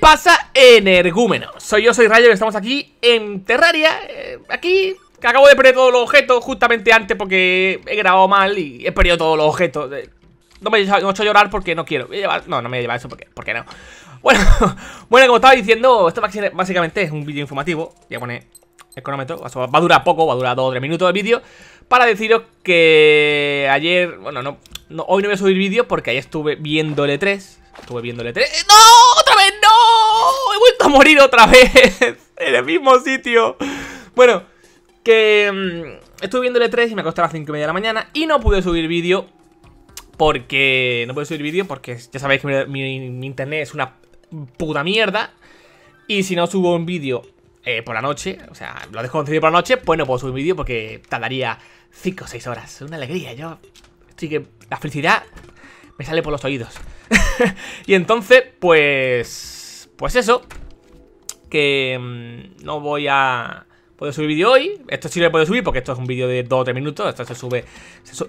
pasa, energúmeno? Soy yo, soy Rayo y estamos aquí en Terraria eh, Aquí, que acabo de perder todos los objetos justamente antes porque he grabado mal y he perdido todos los objetos eh, No me he hecho llorar porque no quiero No, no me voy a llevar eso porque, porque no Bueno, bueno, como estaba diciendo, esto básicamente es un vídeo informativo ya a el cronómetro, va a durar poco, va a durar 2 o 3 minutos de vídeo Para deciros que ayer, bueno, no, hoy no voy a subir vídeo porque ayer estuve viendo el 3 e Estuve viendo el 3 e ¡No! ¡Otra vez! a morir otra vez en el mismo sitio. Bueno, que mm, estuve viendo el 3 y me acosté a las 5 y media de la mañana y no pude subir vídeo porque... No pude subir vídeo porque ya sabéis que mi, internet es una puta mierda y si no subo un vídeo eh, por la noche, o sea, lo dejo concedido por la noche, pues no puedo subir vídeo porque tardaría 5 o 6 horas. Una alegría, yo... Así que la felicidad me sale por los oídos. y entonces, pues... Pues eso, que mm, no voy a poder subir vídeo hoy. Esto sí lo puedo subir porque esto es un vídeo de 2 o 3 minutos. Esto se sube.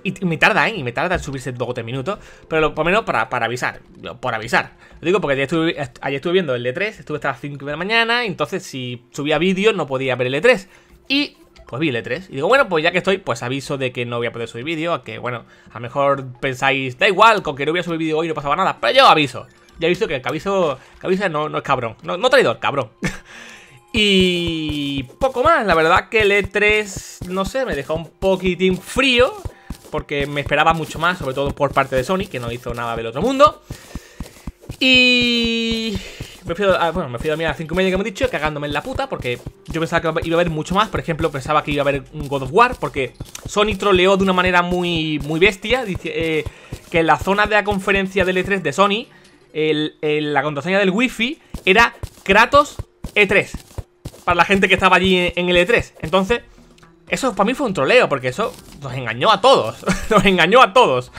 y, me tarda, ¿eh? Y me tarda en subirse 2 o 3 minutos. Pero por lo menos para, avisar. Por avisar. Lo digo porque ayer estuve, viendo el E3. Estuve hasta las 5 de la mañana. Entonces, si subía vídeo, no podía ver el E3. Y pues vi el E3. Y digo, bueno, pues ya que estoy, pues aviso de que no voy a poder subir vídeo. Que bueno, a lo mejor pensáis, da igual, con que no voy a subir vídeo hoy no pasaba nada. Pero yo aviso ya he visto que el Cabiza no, no es cabrón, no, traidor, cabrón. y poco más, la verdad que el E3, no sé, me dejó un poquitín frío, porque me esperaba mucho más, sobre todo por parte de Sony, que no hizo nada del otro mundo. Y... Me fui, a, ah, bueno, me fui a dormir a las 5 y media que hemos dicho, cagándome en la puta, porque yo pensaba que iba a haber mucho más. Por ejemplo, pensaba que iba a haber un God of War, porque Sony troleó de una manera muy, muy bestia, dice, eh, que en la zona de la conferencia del E3 de Sony la contraseña del wifi era Kratos E3. Para la gente que estaba allí en, el E3. Entonces, eso para mí fue un troleo, porque eso nos engañó a todos. nos engañó a todos.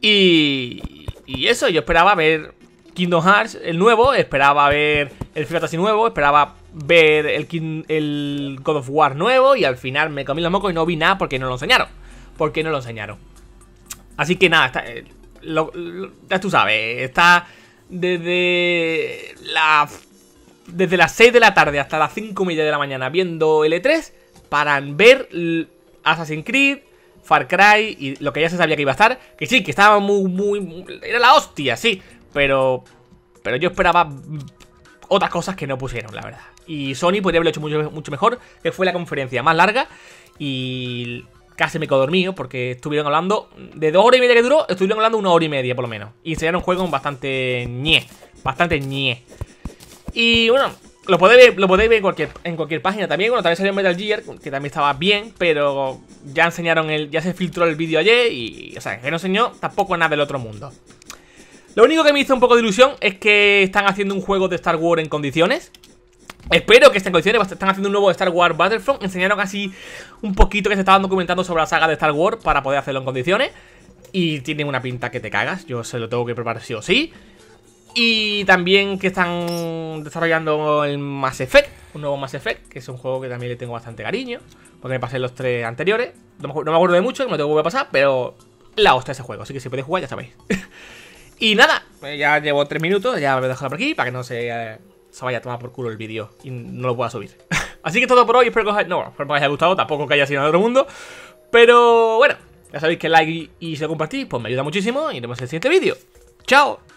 Y, y eso, yo esperaba ver Kingdom Hearts, el nuevo, esperaba ver el Fiat Fantasy nuevo, esperaba ver el, el God of War nuevo y al final me comí los mocos y no vi nada porque no lo enseñaron. Porque no lo enseñaron. Así que nada, está, eh, ya tú sabes, está desde la, desde las 6 de la tarde hasta las 5 media de la mañana viendo L3 para ver Assassin's Creed, Far Cry y lo que ya se sabía que iba a estar. Que sí, que estaba muy, muy, era la hostia, sí, pero, pero yo esperaba otras cosas que no pusieron, la verdad. Y Sony podría haberlo hecho mucho, mucho mejor, que fue la conferencia más larga y Casi me quedo dormido porque estuvieron hablando. De dos horas y media que duró, estuvieron hablando una hora y media por lo menos. Y enseñaron un juego bastante ñe. Bastante ñe. Y bueno, lo podéis ver, lo podéis ver en, cualquier, en cualquier página también. Bueno, también salió Metal Gear, que también estaba bien, pero ya enseñaron el. Ya se filtró el vídeo ayer y. O sea, que no enseñó tampoco nada del otro mundo. Lo único que me hizo un poco de ilusión es que están haciendo un juego de Star Wars en condiciones. Espero que estén condiciones, están haciendo un nuevo Star Wars Battlefront Enseñaron casi un poquito que se estaban documentando sobre la saga de Star Wars Para poder hacerlo en condiciones Y tienen una pinta que te cagas, yo se lo tengo que preparar sí o sí Y también que están desarrollando el Mass Effect Un nuevo Mass Effect, que es un juego que también le tengo bastante cariño Porque me pasé los tres anteriores No me, acuerdo de mucho, no tengo que pasar Pero la hostia ese juego, así que si podéis jugar ya sabéis Y nada, eh, ya llevo tres minutos, ya me dejo por aquí para que no se... Eh, se vaya a tomar por culo el vídeo y no lo pueda subir. Así que todo por hoy, espero que os haya, gustado, tampoco que haya sido en otro mundo. Pero bueno, ya sabéis que like y, y si lo compartís, pues me ayuda muchísimo y nos vemos en el siguiente vídeo. ¡Chao!